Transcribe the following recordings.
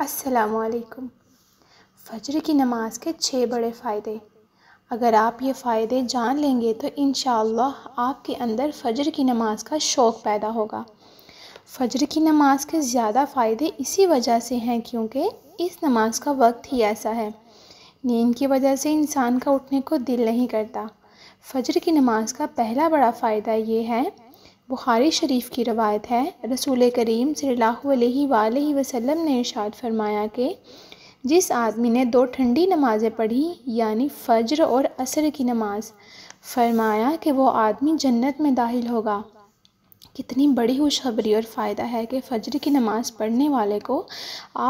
असलकम फजर की नमाज़ के छः बड़े फ़ायदे अगर आप ये फ़ायदे जान लेंगे तो इन आपके अंदर फजर की नमाज का शौक़ पैदा होगा फजर की नमाज के ज़्यादा फ़ायदे इसी वजह से हैं क्योंकि इस नमाज का वक्त ही ऐसा है नींद की वजह से इंसान का उठने को दिल नहीं करता फजर की नमाज का पहला बड़ा फ़ायदा ये है बुखारी शरीफ की रवायत है रसूल करीम सल्ह वसम ने इरशाद फरमाया कि जिस आदमी ने दो ठंडी नमाज़ें पढ़ी यानी फ़ज्र और असर की नमाज फरमाया कि वो आदमी जन्नत में दाखिल होगा कितनी बड़ी खुशखबरी और फ़ायदा है कि फ़जर की नमाज़ पढ़ने वाले को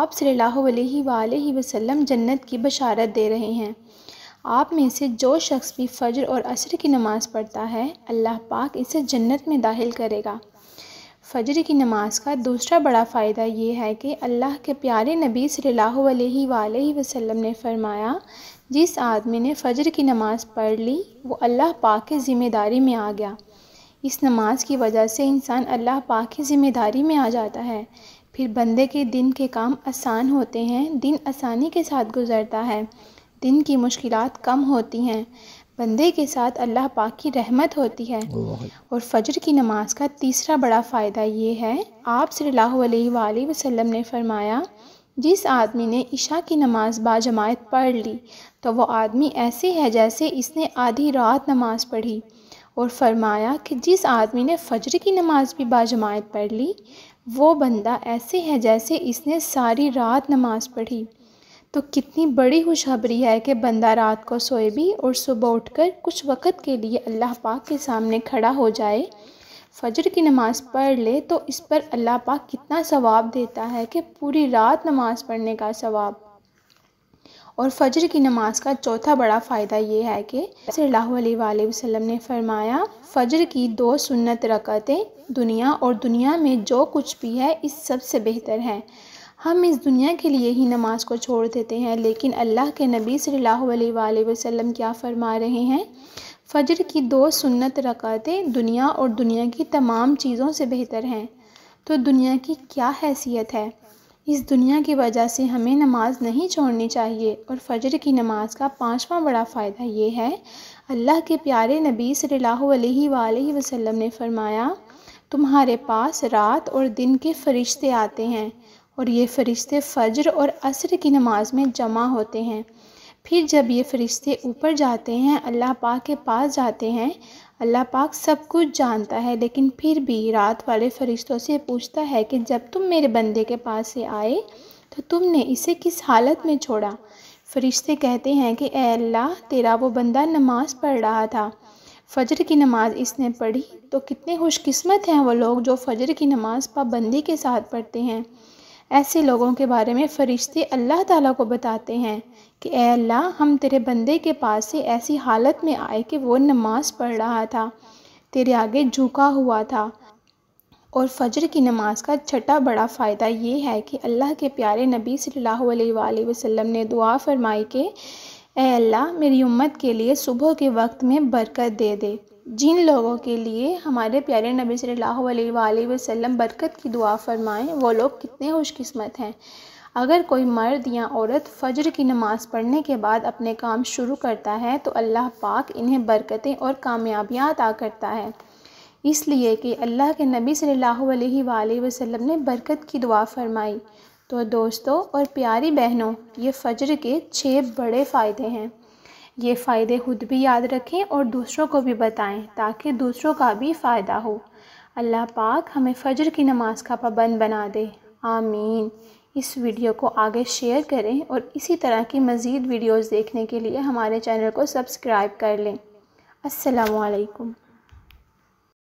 आप सल्लल्लाहु अलैहि वसल्लम जन्नत की बशारत दे रहे हैं आप में से जो शख्स भी फ़जर और असर की नमाज़ पढ़ता है अल्लाह पाक इसे जन्नत में दाखिल करेगा फ़जर की नमाज़ का दूसरा बड़ा फ़ायदा ये है कि अल्लाह के प्यारे नबी सल्लल्लाहु अलैहि वसल्लम ने फरमाया जिस आदमी ने फ़जर की नमाज़ पढ़ ली वो अल्लाह पाक की ज़िम्मेदारी में आ गया इस नमाज की वजह से इंसान अल्लाह पाक की ज़िम्मेदारी में आ जाता है फिर बंदे के दिन के काम आसान होते हैं दिन आसानी के साथ गुजरता है दिन की मुश्किल कम होती हैं बंदे के साथ अल्लाह पाक की रहमत होती है और फजर की नमाज का तीसरा बड़ा फ़ायदा ये है आप सल्लल्लाहु अलैहि वसल्लम ने फरमाया जिस आदमी ने ईशा की नमाज़ बाजमायत पढ़ ली तो वो आदमी ऐसे है जैसे इसने आधी रात नमाज़ पढ़ी और फरमाया कि जिस आदमी ने फजर की नमाज भी बाजमायत पढ़ ली वो बंदा ऐसे है जैसे इसने सारी रात नमाज़ पढ़ी तो कितनी बड़ी खुशखबरी है कि बंदा रात को सोए भी और सुबह उठकर कुछ वक़्त के लिए अल्लाह पाक के सामने खड़ा हो जाए फजर की नमाज़ पढ़ ले तो इस पर अल्लाह पाक कितना सवाब देता है कि पूरी रात नमाज़ पढ़ने का सवाब और फजर की नमाज़ का चौथा बड़ा फ़ायदा ये है कि सल्ला वसम ने फरमाया फ़जर की दो सुन्नत रकतें दुनिया और दुनिया में जो कुछ भी है इस सबसे बेहतर है हम इस दुनिया के लिए ही नमाज को छोड़ देते हैं लेकिन अल्लाह के नबी सल्लल्लाहु अलैहि वसल्लम क्या फरमा रहे हैं फ़जर की दो सुन्नत रकातें दुनिया और दुनिया की तमाम चीज़ों से बेहतर हैं तो दुनिया की क्या हैसियत है इस दुनिया की वजह से हमें नमाज नहीं छोड़नी चाहिए और फजर की नमाज का पांचवा बड़ा फ़ायदा ये है अल्लाह के प्यारे नबी सल्लल्लाहु अलैहि वसल्लम ने फरमाया तुम्हारे पास रात और दिन के फरिश्ते आते हैं और ये फ़रिश्ते फजर और असर की नमाज में जमा होते हैं फिर जब ये फ़रिश्ते ऊपर जाते हैं अल्लाह पाक के पास जाते हैं अल्लाह पाक सब कुछ जानता है लेकिन फिर भी रात वाले फ़रिश्तों से पूछता है कि जब तुम मेरे बंदे के पास से आए तो तुमने इसे किस हालत में छोड़ा फरिश्ते कहते हैं कि ए अल्लाह तेरा वो बंदा नमाज़ पढ़ रहा था फ़जर की नमाज़ इसने पढ़ी तो कितने खुशकस्मत हैं वो लोग जो फ़जर की नमाज़ पाबंदी के साथ पढ़ते हैं ऐसे लोगों के बारे में फ़रिश्ते अल्लाह ताला को बताते हैं कि ए अल्लाह हम तेरे बंदे के पास से ऐसी हालत में आए कि वो नमाज़ पढ़ रहा था तेरे आगे झुका हुआ था और फजर की नमाज का छठा बड़ा फ़ायदा ये है कि अल्लाह के प्यारे नबी सल्लल्लाहु अलैहि वसल्लम ने दुआ फरमाई कि ए अल्लाह मेरी उम्मत के लिए सुबह के वक्त में बरकत दे दे जिन लोगों के लिए हमारे प्यारे नबी सल्लल्लाहु अलैहि वसल्लम बरकत की दुआ फरमाएं वो लोग कितने खुशकिस्मत हैं अगर कोई मर्द या औरत फजर की नमाज़ पढ़ने के बाद अपने काम शुरू करता है तो अल्लाह पाक इन्हें बरकतें और कामयाबियाँ अता करता है इसलिए कि अल्लाह के नबी सल्लल्लाहु अलैहि वसल्लम ने बरकत की दुआ फरमाई तो दोस्तों और प्यारी बहनों ये फ़जर के छः बड़े फ़ायदे हैं ये फ़ायदे खुद भी याद रखें और दूसरों को भी बताएं ताकि दूसरों का भी फ़ायदा हो अल्लाह पाक हमें फ़जर की नमाज़ का पाबंद बना दे आमीन इस वीडियो को आगे शेयर करें और इसी तरह की मज़ीद वीडियोस देखने के लिए हमारे चैनल को सब्सक्राइब कर लें असलकम